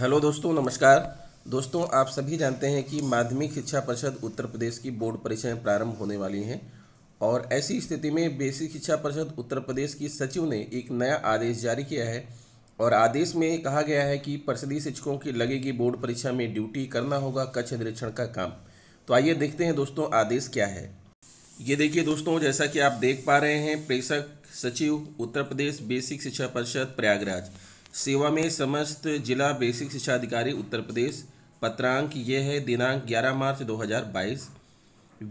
hello दोस्तों नमस्कार दोस्तों आप सभी जानते हैं कि माध्यमिक शिक्षा परिषद उत्तर प्रदेश की बोर्ड परीक्षाएं प्रारंभ होने वाली हैं और ऐसी स्थिति में बेसिक शिक्षा परिषद उत्तर प्रदेश की सचिव ने एक नया आदेश जारी किया है और आदेश में कहा गया है कि परिषदीय शिक्षकों की लगेगी बोर्ड परीक्षा में ड्यूटी करना होगा कक्ष निरीक्षण का काम तो आइए देखते हैं दोस्तों आदेश क्या है ये देखिए दोस्तों जैसा कि आप देख पा रहे हैं प्रेषक सचिव उत्तर प्रदेश बेसिक शिक्षा परिषद प्रयागराज सेवा में समस्त जिला बेसिक शिक्षा अधिकारी उत्तर प्रदेश पत्रांक ये है दिनांक 11 मार्च 2022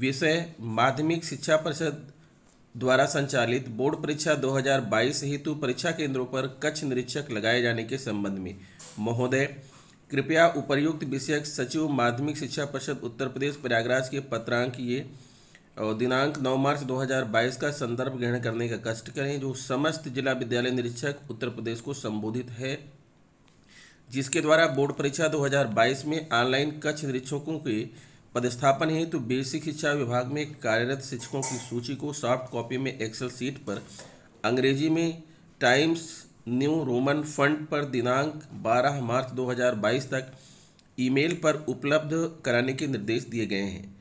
विषय माध्यमिक शिक्षा परिषद द्वारा संचालित बोर्ड परीक्षा 2022 हेतु परीक्षा केंद्रों पर कच्छ निरीक्षक लगाए जाने के संबंध में महोदय कृपया उपर्युक्त विषयक सचिव माध्यमिक शिक्षा परिषद उत्तर प्रदेश प्रयागराज के पत्रांक ये और दिनांक 9 मार्च 2022 का संदर्भ ग्रहण करने का कष्ट करें जो समस्त जिला विद्यालय निरीक्षक उत्तर प्रदेश को संबोधित है जिसके द्वारा बोर्ड परीक्षा 2022 में ऑनलाइन कक्ष निरीक्षकों के पदस्थापन हेतु तो बेसिक शिक्षा विभाग में कार्यरत शिक्षकों की सूची को सॉफ्ट कॉपी में एक्सेल सीट पर अंग्रेजी में टाइम्स न्यू रोमन फंड पर दिनांक 12 मार्च 2022 तक ईमेल पर उपलब्ध कराने के निर्देश दिए गए हैं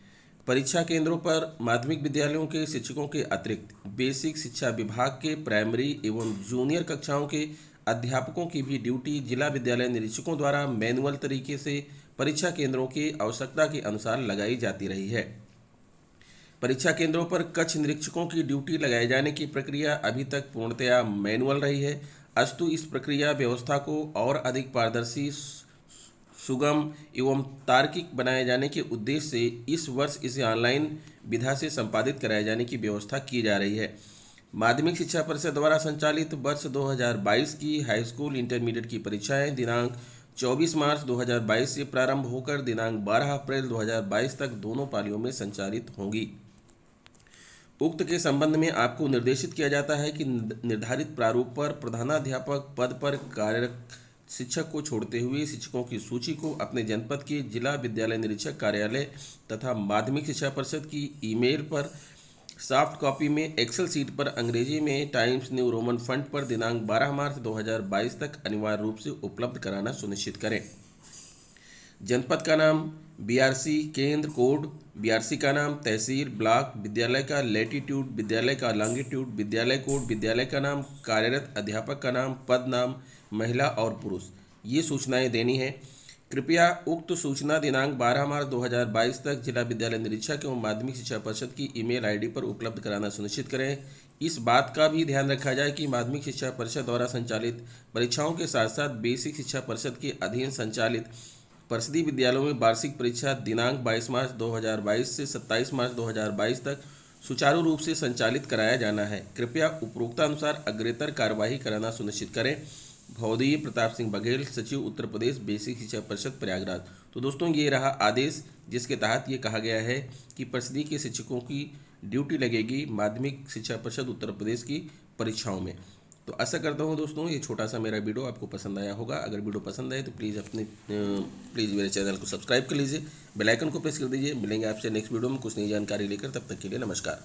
परीक्षा केंद्रों पर माध्यमिक विद्यालयों के शिक्षकों के अतिरिक्त बेसिक शिक्षा विभाग के प्राइमरी एवं जूनियर कक्षाओं के अध्यापकों की भी ड्यूटी जिला विद्यालय निरीक्षकों द्वारा मैनुअल तरीके से परीक्षा केंद्रों की आवश्यकता के अनुसार लगाई जाती रही है परीक्षा केंद्रों पर कच्छ निरीक्षकों की ड्यूटी लगाए जाने की प्रक्रिया अभी तक पूर्णतया मैनुअल रही है अस्तु इस प्रक्रिया व्यवस्था को और अधिक पारदर्शी सुगम एवं तार्किक बनाए जाने के उद्देश्य से इस वर्ष इसे ऑनलाइन विधा से संपादित कराए जाने की व्यवस्था की जा रही है माध्यमिक शिक्षा परिषद द्वारा संचालित वर्ष 2022 की हाईस्कूल इंटरमीडिएट की परीक्षाएं दिनांक 24 मार्च 2022 से प्रारंभ होकर दिनांक 12 अप्रैल 2022 तक दोनों पालियों में संचालित होंगी उक्त के संबंध में आपको निर्देशित किया जाता है कि निर्धारित प्रारूप पर प्रधानाध्यापक पद पर कार्य शिक्षक को छोड़ते हुए शिक्षकों की सूची को अपने जनपद के जिला विद्यालय निरीक्षक कार्यालय तथा माध्यमिक शिक्षा परिषद की ईमेल पर सॉफ्ट कॉपी में एक्सेल सीट पर अंग्रेजी में टाइम्स न्यू रोमन फंड पर दिनांक 12 मार्च 2022 तक अनिवार्य रूप से उपलब्ध कराना सुनिश्चित करें जनपद का नाम बीआरसी केंद्र कोड बीआरसी का नाम तहसील ब्लॉक विद्यालय का लेटीट्यूड विद्यालय का लॉन्गिट्यूड विद्यालय कोड विद्यालय का नाम कार्यरत अध्यापक का नाम पद नाम महिला और पुरुष ये सूचनाएं देनी है कृपया उक्त सूचना दिनांक 12 मार्च 2022 तक जिला विद्यालय निरीक्षक एवं माध्यमिक शिक्षा परिषद की ईमेल आईडी पर उपलब्ध कराना सुनिश्चित करें इस बात का भी ध्यान रखा जाए कि माध्यमिक शिक्षा परिषद द्वारा संचालित परीक्षाओं के साथ साथ बेसिक शिक्षा परिषद के अधीन संचालित परिषदीय विद्यालयों में वार्षिक परीक्षा दिनांक 22 मार्च 2022 से 27 मार्च 2022 तक सुचारू रूप से संचालित कराया जाना है कृपया उपरोक्तानुसार अग्रेतर कार्यवाही कराना सुनिश्चित करें भौदीय प्रताप सिंह बघेल सचिव उत्तर प्रदेश बेसिक शिक्षा परिषद प्रयागराज तो दोस्तों ये रहा आदेश जिसके तहत ये कहा गया है कि परिषदीय के शिक्षकों की ड्यूटी लगेगी माध्यमिक शिक्षा परिषद उत्तर प्रदेश की परीक्षाओं में तो ऐसा करता हूँ दोस्तों ये छोटा सा मेरा वीडियो आपको पसंद आया होगा अगर वीडियो पसंद आए तो प्लीज़ अपने प्लीज़ मेरे चैनल को सब्सक्राइब कर लीजिए बेलाइकन को प्रेस कर दीजिए मिलेंगे आपसे नेक्स्ट वीडियो में कुछ नई जानकारी लेकर तब तक के लिए नमस्कार